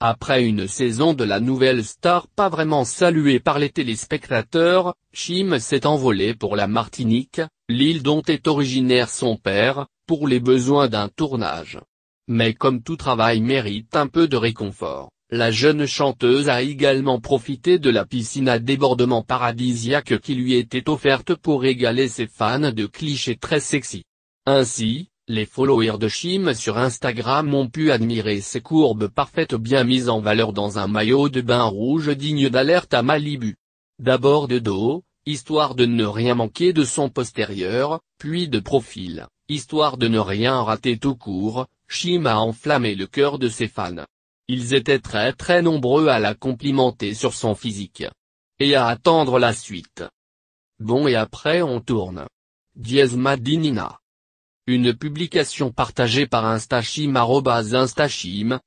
Après une saison de la nouvelle star pas vraiment saluée par les téléspectateurs, Chim s'est envolé pour la Martinique, l'île dont est originaire son père, pour les besoins d'un tournage. Mais comme tout travail mérite un peu de réconfort, la jeune chanteuse a également profité de la piscine à débordement paradisiaque qui lui était offerte pour régaler ses fans de clichés très sexy. Ainsi, les followers de Chim sur Instagram ont pu admirer ses courbes parfaites bien mises en valeur dans un maillot de bain rouge digne d'alerte à Malibu. D'abord de dos, histoire de ne rien manquer de son postérieur, puis de profil, histoire de ne rien rater tout court, Chim a enflammé le cœur de ses fans. Ils étaient très très nombreux à la complimenter sur son physique. Et à attendre la suite. Bon et après on tourne. Diez Madinina. Une publication partagée par Instachim Instachim,